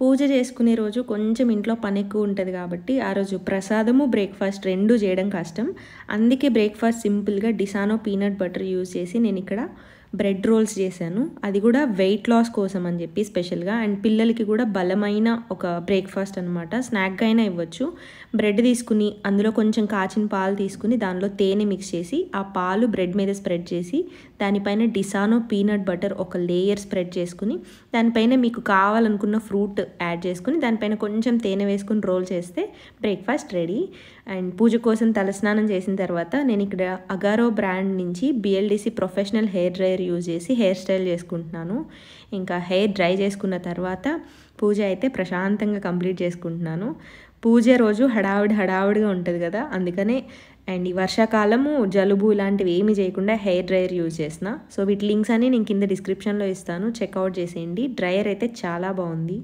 పూజ చేసుకునే రోజు కొంచెం ఇంట్లో పని ఎక్కువ ఉంటుంది కాబట్టి ఆ రోజు ప్రసాదము బ్రేక్ఫాస్ట్ రెండు చేయడం కష్టం అందుకే బ్రేక్ఫాస్ట్ సింపుల్గా డిసానో పీనట్ బటర్ యూజ్ చేసి నేను ఇక్కడ బ్రెడ్ రోల్స్ చేశాను అది కూడా వెయిట్ లాస్ కోసం అని చెప్పి స్పెషల్గా అండ్ పిల్లలకి కూడా బలమైన ఒక బ్రేక్ఫాస్ట్ అనమాట స్నాక్గా అయినా ఇవ్వచ్చు బ్రెడ్ తీసుకుని అందులో కొంచెం కాచిన పాలు తీసుకుని దానిలో తేనె మిక్స్ చేసి ఆ పాలు బ్రెడ్ మీద స్ప్రెడ్ చేసి దానిపైన డిసానో పీనట్ బటర్ ఒక లేయర్ స్ప్రెడ్ చేసుకుని దానిపైన మీకు కావాలనుకున్న ఫ్రూట్ యాడ్ చేసుకుని దానిపైన కొంచెం తేనె వేసుకుని రోల్ చేస్తే బ్రేక్ఫాస్ట్ రెడీ అండ్ పూజ కోసం తలస్నానం చేసిన తర్వాత నేను ఇక్కడ అగారో బ్రాండ్ నుంచి BLDC professional hair dryer hair use చేసి హెయిర్ స్టైల్ చేసుకుంటున్నాను ఇంకా హెయిర్ డ్రై చేసుకున్న తర్వాత పూజ అయితే ప్రశాంతంగా కంప్లీట్ చేసుకుంటున్నాను పూజ రోజు హడావుడి హడావుడిగా ఉంటుంది కదా అందుకనే అండ్ ఈ వర్షాకాలము జలుబు ఇలాంటివి ఏమీ చేయకుండా హెయిర్ డ్రైయర్ యూజ్ చేసిన సో వీటి లింక్స్ అన్నీ నేను కింద డిస్క్రిప్షన్లో ఇస్తాను చెక్అవుట్ చేసేయండి డ్రైయర్ అయితే చాలా బాగుంది